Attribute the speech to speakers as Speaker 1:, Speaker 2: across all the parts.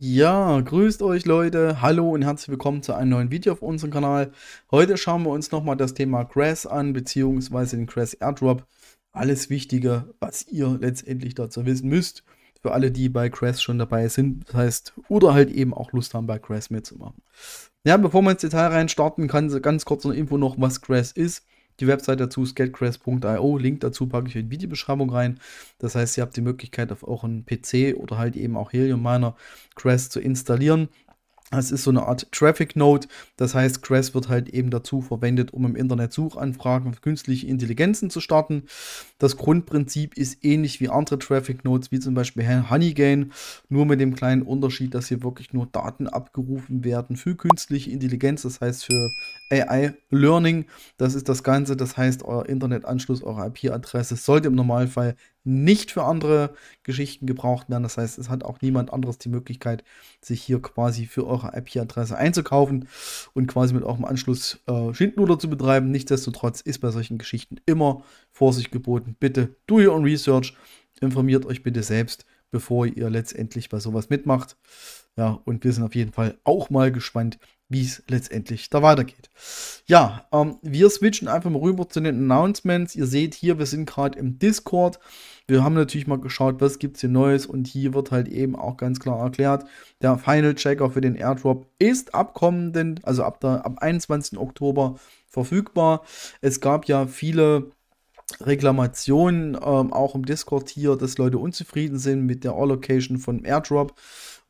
Speaker 1: Ja, grüßt euch Leute, hallo und herzlich willkommen zu einem neuen Video auf unserem Kanal. Heute schauen wir uns nochmal das Thema Grass an, beziehungsweise den Grass Airdrop. Alles Wichtige, was ihr letztendlich dazu wissen müsst, für alle, die bei Grass schon dabei sind. Das heißt, oder halt eben auch Lust haben, bei Grass mitzumachen. Ja, bevor wir ins Detail rein starten, kann ganz kurz eine Info noch, was Grass ist die Website dazu, ist getcrest.io. Link dazu packe ich in die Videobeschreibung rein. Das heißt, ihr habt die Möglichkeit, auf euren PC oder halt eben auch Helium Miner Crest zu installieren. Es ist so eine Art Traffic Node, das heißt, Crest wird halt eben dazu verwendet, um im Internet Suchanfragen für künstliche Intelligenzen zu starten. Das Grundprinzip ist ähnlich wie andere Traffic Nodes, wie zum Beispiel Honeygain, nur mit dem kleinen Unterschied, dass hier wirklich nur Daten abgerufen werden für künstliche Intelligenz, das heißt für AI Learning. Das ist das Ganze, das heißt, euer Internetanschluss, eure IP-Adresse sollte im Normalfall nicht für andere Geschichten gebraucht werden. Das heißt, es hat auch niemand anderes die Möglichkeit, sich hier quasi für eure IP-Adresse einzukaufen und quasi mit eurem Anschluss äh, Schindluder zu betreiben. Nichtsdestotrotz ist bei solchen Geschichten immer Vorsicht geboten. Bitte do your own research, informiert euch bitte selbst bevor ihr letztendlich bei sowas mitmacht. Ja, und wir sind auf jeden Fall auch mal gespannt, wie es letztendlich da weitergeht. Ja, ähm, wir switchen einfach mal rüber zu den Announcements. Ihr seht hier, wir sind gerade im Discord. Wir haben natürlich mal geschaut, was gibt es hier Neues und hier wird halt eben auch ganz klar erklärt, der Final Checker für den Airdrop ist ab kommenden, also ab, der, ab 21. Oktober verfügbar. Es gab ja viele Reklamationen, ähm, auch im Discord hier, dass Leute unzufrieden sind mit der Allocation von Airdrop.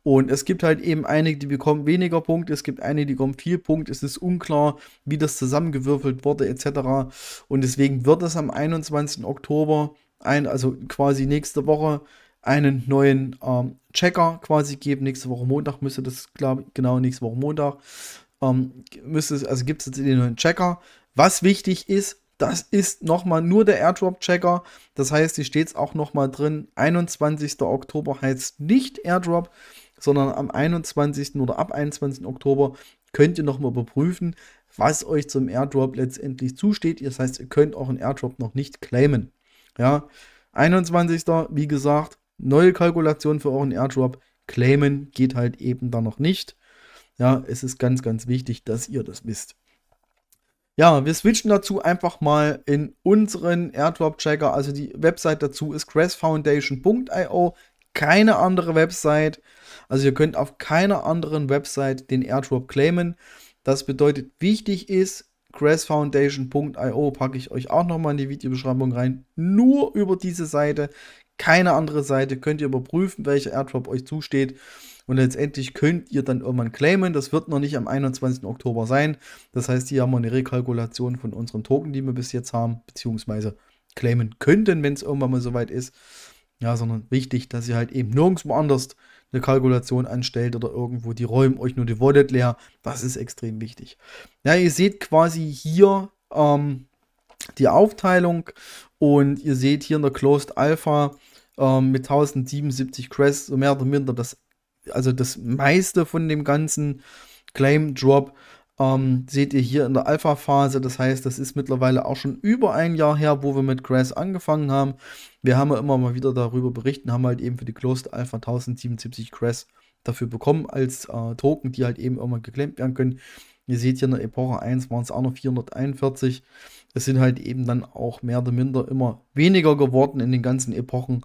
Speaker 1: Und es gibt halt eben einige, die bekommen weniger Punkte, es gibt einige, die bekommen viel Punkte, es ist unklar, wie das zusammengewürfelt wurde, etc. Und deswegen wird es am 21. Oktober, ein, also quasi nächste Woche, einen neuen ähm, Checker quasi geben. Nächste Woche Montag müsste das, glaube genau nächste Woche Montag, ähm, müsste es, also gibt es jetzt den neuen Checker. Was wichtig ist, das ist nochmal nur der Airdrop-Checker. Das heißt, hier steht es auch nochmal drin. 21. Oktober heißt nicht Airdrop, sondern am 21. oder ab 21. Oktober könnt ihr nochmal überprüfen, was euch zum Airdrop letztendlich zusteht. Das heißt, ihr könnt auch einen Airdrop noch nicht claimen. Ja, 21. wie gesagt, neue Kalkulation für euren Airdrop. Claimen geht halt eben da noch nicht. Ja, es ist ganz, ganz wichtig, dass ihr das wisst. Ja, wir switchen dazu einfach mal in unseren Airdrop-Checker. Also die Website dazu ist grassfoundation.io, keine andere Website. Also ihr könnt auf keiner anderen Website den Airdrop claimen. Das bedeutet, wichtig ist, grassfoundation.io packe ich euch auch nochmal in die Videobeschreibung rein. Nur über diese Seite, keine andere Seite könnt ihr überprüfen, welcher Airdrop euch zusteht. Und letztendlich könnt ihr dann irgendwann claimen, das wird noch nicht am 21. Oktober sein. Das heißt, hier haben wir eine Rekalkulation von unseren Token, die wir bis jetzt haben, beziehungsweise claimen könnten, wenn es irgendwann mal soweit ist. Ja, sondern wichtig, dass ihr halt eben nirgendwo anders eine Kalkulation anstellt oder irgendwo, die räumen euch nur die Wallet leer. Das ist extrem wichtig. Ja, ihr seht quasi hier ähm, die Aufteilung und ihr seht hier in der Closed Alpha ähm, mit 1077 Crests so mehr oder minder das also das meiste von dem ganzen Claim Drop ähm, seht ihr hier in der Alpha-Phase. Das heißt, das ist mittlerweile auch schon über ein Jahr her, wo wir mit Grass angefangen haben. Wir haben ja immer mal wieder darüber berichten, haben halt eben für die Closed Alpha 1077 Grass dafür bekommen als äh, Token, die halt eben immer geklemmt werden können. Ihr seht hier in der Epoche 1 waren es auch noch 441. Es sind halt eben dann auch mehr oder minder immer weniger geworden in den ganzen Epochen.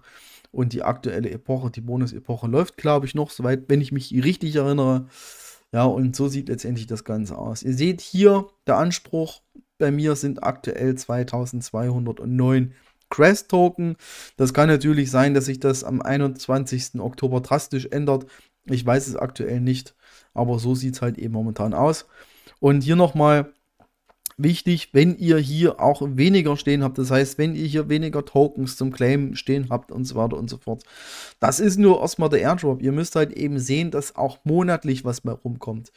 Speaker 1: Und die aktuelle Epoche, die Bonus-Epoche läuft, glaube ich, noch, soweit, wenn ich mich richtig erinnere. Ja, und so sieht letztendlich das Ganze aus. Ihr seht hier, der Anspruch bei mir sind aktuell 2209 Crest-Token. Das kann natürlich sein, dass sich das am 21. Oktober drastisch ändert. Ich weiß es aktuell nicht, aber so sieht es halt eben momentan aus. Und hier nochmal wichtig, wenn ihr hier auch weniger stehen habt. Das heißt, wenn ihr hier weniger Tokens zum Claim stehen habt und so weiter und so fort. Das ist nur erstmal der Airdrop. Ihr müsst halt eben sehen, dass auch monatlich was bei rumkommt.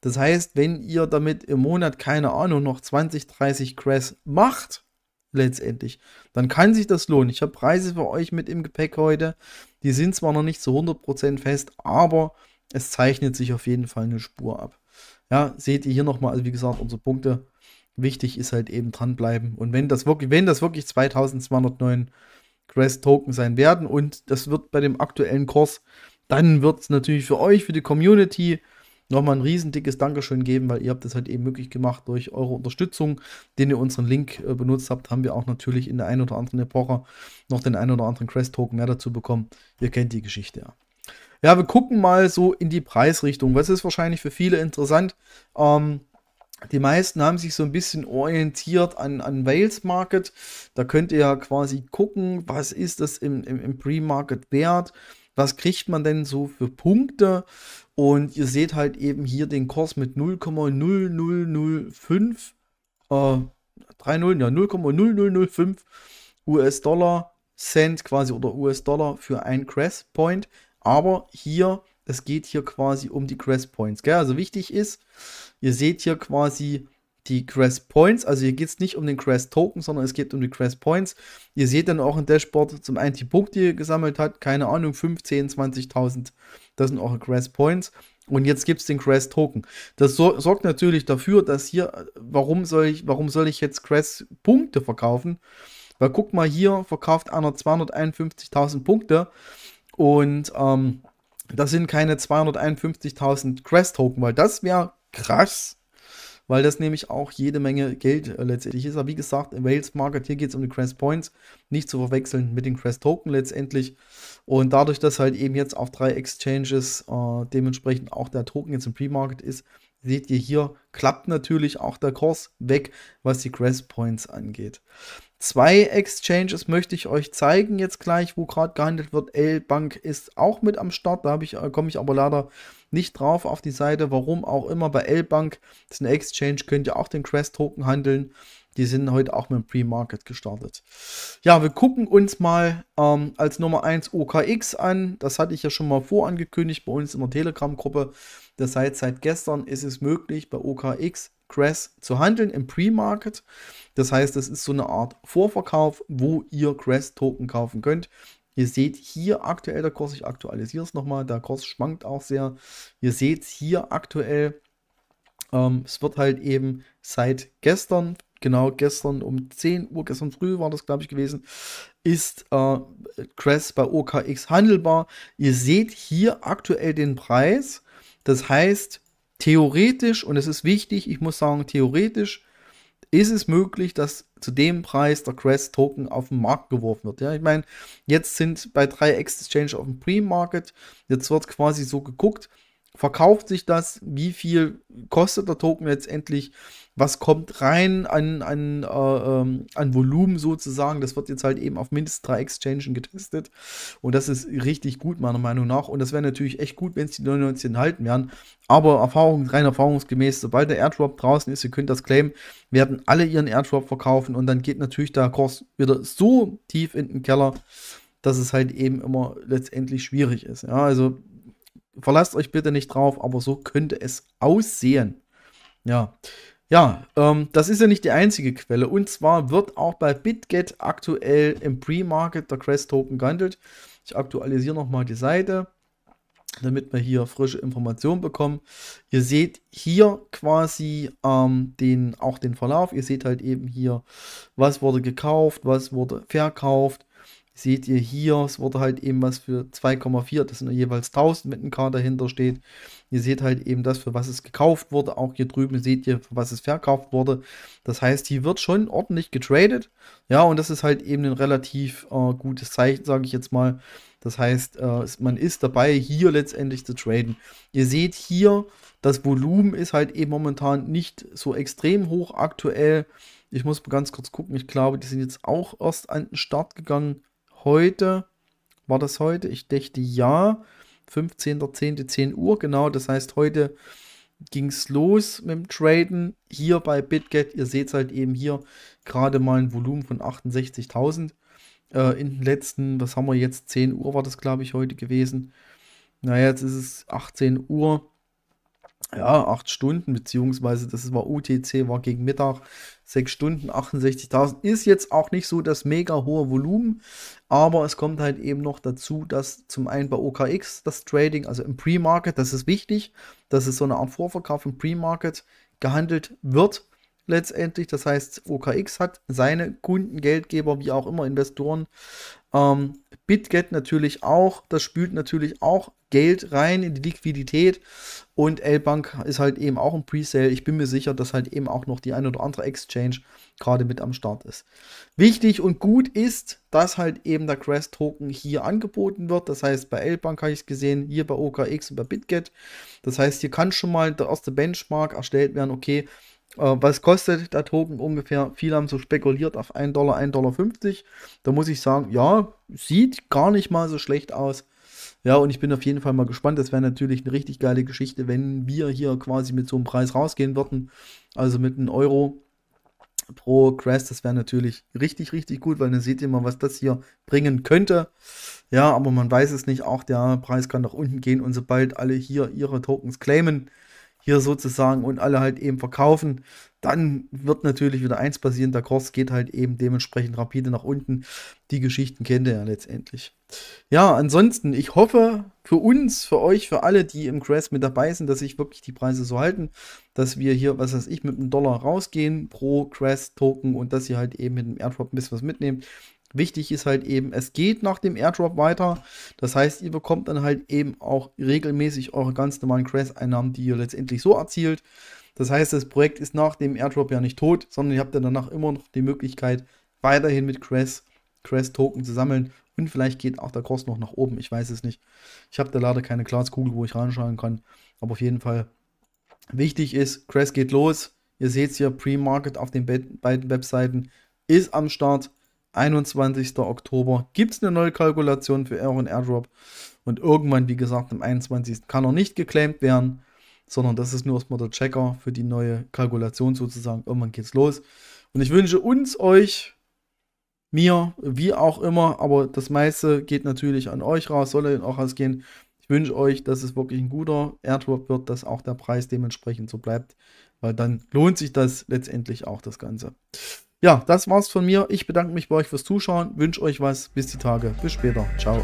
Speaker 1: Das heißt, wenn ihr damit im Monat, keine Ahnung, noch 20, 30 Crash macht, letztendlich, dann kann sich das lohnen. Ich habe Preise für euch mit im Gepäck heute. Die sind zwar noch nicht zu 100% fest, aber es zeichnet sich auf jeden Fall eine Spur ab. Ja, seht ihr hier nochmal, also wie gesagt, unsere Punkte Wichtig ist halt eben dranbleiben. Und wenn das wirklich, wenn das wirklich 2209 Crest-Token sein werden und das wird bei dem aktuellen Kurs, dann wird es natürlich für euch, für die Community nochmal ein riesendickes Dankeschön geben, weil ihr habt das halt eben möglich gemacht durch eure Unterstützung, den ihr unseren Link äh, benutzt habt, haben wir auch natürlich in der einen oder anderen Epoche noch den einen oder anderen Crest-Token mehr dazu bekommen. Ihr kennt die Geschichte ja. Ja, wir gucken mal so in die Preisrichtung. Was ist wahrscheinlich für viele interessant? Ähm, die meisten haben sich so ein bisschen orientiert an, an Wales Market. Da könnt ihr ja quasi gucken, was ist das im, im, im Pre-Market wert, was kriegt man denn so für Punkte. Und ihr seht halt eben hier den Kurs mit 0,0005, äh, 3 Nullen, ja 0,0005 US-Dollar Cent quasi oder US-Dollar für ein Crash Point. Aber hier es geht hier quasi um die Grass Points. Gell? Also wichtig ist, ihr seht hier quasi die Grass Points. Also hier geht es nicht um den Grass Token, sondern es geht um die Grass Points. Ihr seht dann auch im Dashboard zum einen die Punkte, die ihr gesammelt habt. Keine Ahnung, 5, 20.000. Das sind eure Grass Points. Und jetzt gibt es den Grass Token. Das so, sorgt natürlich dafür, dass hier, warum soll ich, warum soll ich jetzt Grass Punkte verkaufen? Weil guck mal, hier verkauft einer 251.000 Punkte und ähm, das sind keine 251.000 Crest-Token, weil das wäre krass weil das nämlich auch jede Menge Geld äh, letztendlich ist. Aber wie gesagt, im Wales Market, hier geht es um die Crest Points, nicht zu verwechseln mit den Crest Token letztendlich. Und dadurch, dass halt eben jetzt auf drei Exchanges äh, dementsprechend auch der Token jetzt im Pre-Market ist, seht ihr hier, klappt natürlich auch der Kurs weg, was die Crest Points angeht. Zwei Exchanges möchte ich euch zeigen jetzt gleich, wo gerade gehandelt wird. L-Bank ist auch mit am Start, da ich, äh, komme ich aber leider nicht drauf auf die Seite. Warum auch immer, bei L-Bank ist ein Exchange, könnt ihr auch den Crest-Token handeln. Die sind heute auch mit dem Pre-Market gestartet. Ja, wir gucken uns mal ähm, als Nummer 1 OKX an. Das hatte ich ja schon mal vorangekündigt bei uns in der Telegram-Gruppe. Das heißt, seit gestern ist es möglich, bei OKX Cress zu handeln im Pre-Market. Das heißt, das ist so eine Art Vorverkauf, wo ihr Cress-Token kaufen könnt. Ihr seht hier aktuell der Kurs, ich aktualisiere es nochmal, der Kurs schwankt auch sehr. Ihr seht hier aktuell, ähm, es wird halt eben seit gestern, genau gestern um 10 Uhr, gestern früh war das glaube ich gewesen, ist äh, Cress bei OKX handelbar. Ihr seht hier aktuell den Preis das heißt, theoretisch, und es ist wichtig, ich muss sagen, theoretisch ist es möglich, dass zu dem Preis der Crest-Token auf den Markt geworfen wird. Ja, ich meine, jetzt sind bei drei Exchange auf dem Pre-Market, jetzt wird quasi so geguckt, verkauft sich das, wie viel kostet der Token letztendlich, was kommt rein an, an, äh, ähm, an Volumen sozusagen. Das wird jetzt halt eben auf mindestens drei Exchanges getestet. Und das ist richtig gut, meiner Meinung nach. Und das wäre natürlich echt gut, wenn es die 99 halten wären. Aber Erfahrung, rein erfahrungsgemäß, sobald der Airdrop draußen ist, ihr könnt das claimen, werden alle ihren Airdrop verkaufen. Und dann geht natürlich der Kurs wieder so tief in den Keller, dass es halt eben immer letztendlich schwierig ist. Ja, also verlasst euch bitte nicht drauf, aber so könnte es aussehen. Ja. Ja, ähm, das ist ja nicht die einzige Quelle. Und zwar wird auch bei BitGet aktuell im Pre-Market der Crest-Token gehandelt. Ich aktualisiere nochmal die Seite, damit wir hier frische Informationen bekommen. Ihr seht hier quasi ähm, den, auch den Verlauf. Ihr seht halt eben hier, was wurde gekauft, was wurde verkauft seht ihr hier, es wurde halt eben was für 2,4, das sind jeweils 1000 mit einem K dahinter steht. Ihr seht halt eben das, für was es gekauft wurde. Auch hier drüben seht ihr, für was es verkauft wurde. Das heißt, hier wird schon ordentlich getradet. Ja, und das ist halt eben ein relativ äh, gutes Zeichen, sage ich jetzt mal. Das heißt, äh, man ist dabei, hier letztendlich zu traden. Ihr seht hier, das Volumen ist halt eben momentan nicht so extrem hoch aktuell. Ich muss ganz kurz gucken. Ich glaube, die sind jetzt auch erst an den Start gegangen heute, war das heute? Ich dachte ja, 15.10.10 10 Uhr, genau. Das heißt, heute ging es los mit dem Traden hier bei BitGet. Ihr seht halt eben hier gerade mal ein Volumen von 68.000. Äh, in den letzten, was haben wir jetzt? 10 Uhr war das, glaube ich, heute gewesen. Naja, jetzt ist es 18 Uhr. Ja, 8 Stunden, beziehungsweise das war UTC, war gegen Mittag. 6 Stunden, 68.000. Ist jetzt auch nicht so das mega hohe Volumen, aber es kommt halt eben noch dazu, dass zum einen bei OKX das Trading, also im Pre-Market, das ist wichtig, dass es so eine Art Vorverkauf im Pre-Market gehandelt wird letztendlich. Das heißt, OKX hat seine Kunden, Geldgeber, wie auch immer, Investoren ähm, BitGet natürlich auch, das spült natürlich auch Geld rein in die Liquidität und L-Bank ist halt eben auch ein Presale. Ich bin mir sicher, dass halt eben auch noch die ein oder andere Exchange gerade mit am Start ist. Wichtig und gut ist, dass halt eben der Crest Token hier angeboten wird. Das heißt, bei L-Bank habe ich es gesehen, hier bei OKX und bei BitGet. Das heißt, hier kann schon mal der erste Benchmark erstellt werden, okay, äh, was kostet der Token ungefähr? Viele haben so spekuliert auf 1 Dollar, 1,50 Dollar. Da muss ich sagen, ja, sieht gar nicht mal so schlecht aus. Ja, und ich bin auf jeden Fall mal gespannt. Das wäre natürlich eine richtig geile Geschichte, wenn wir hier quasi mit so einem Preis rausgehen würden. Also mit einem Euro pro Crash. Das wäre natürlich richtig, richtig gut, weil dann seht ihr mal, was das hier bringen könnte. Ja, aber man weiß es nicht. Auch der Preis kann nach unten gehen. Und sobald alle hier ihre Tokens claimen, hier sozusagen und alle halt eben verkaufen, dann wird natürlich wieder eins passieren, der Kurs geht halt eben dementsprechend rapide nach unten. Die Geschichten kennt ihr ja letztendlich. Ja, ansonsten, ich hoffe für uns, für euch, für alle, die im Crash mit dabei sind, dass sich wirklich die Preise so halten, dass wir hier, was weiß ich, mit einem Dollar rausgehen pro Crash-Token und dass ihr halt eben mit dem Airdrop ein bisschen was mitnehmt. Wichtig ist halt eben, es geht nach dem Airdrop weiter. Das heißt, ihr bekommt dann halt eben auch regelmäßig eure ganz normalen Crash-Einnahmen, die ihr letztendlich so erzielt. Das heißt, das Projekt ist nach dem Airdrop ja nicht tot, sondern ihr habt dann danach immer noch die Möglichkeit, weiterhin mit Crash, token zu sammeln. Und vielleicht geht auch der Kurs noch nach oben. Ich weiß es nicht. Ich habe da leider keine Glaskugel, wo ich reinschauen kann. Aber auf jeden Fall wichtig ist, Crash geht los. Ihr seht es hier, Pre-Market auf den beiden Webseiten ist am Start. 21. Oktober gibt es eine neue Kalkulation für Aaron Airdrop. Und irgendwann, wie gesagt, am 21. kann er nicht geclaimed werden, sondern das ist nur erstmal der Checker für die neue Kalkulation sozusagen. Irgendwann geht's los. Und ich wünsche uns, euch, mir, wie auch immer, aber das meiste geht natürlich an euch raus, soll euch auch rausgehen. Ich wünsche euch, dass es wirklich ein guter Airdrop wird, dass auch der Preis dementsprechend so bleibt, weil dann lohnt sich das letztendlich auch das Ganze. Ja, das war's von mir. Ich bedanke mich bei euch fürs Zuschauen, wünsche euch was, bis die Tage, bis später, ciao.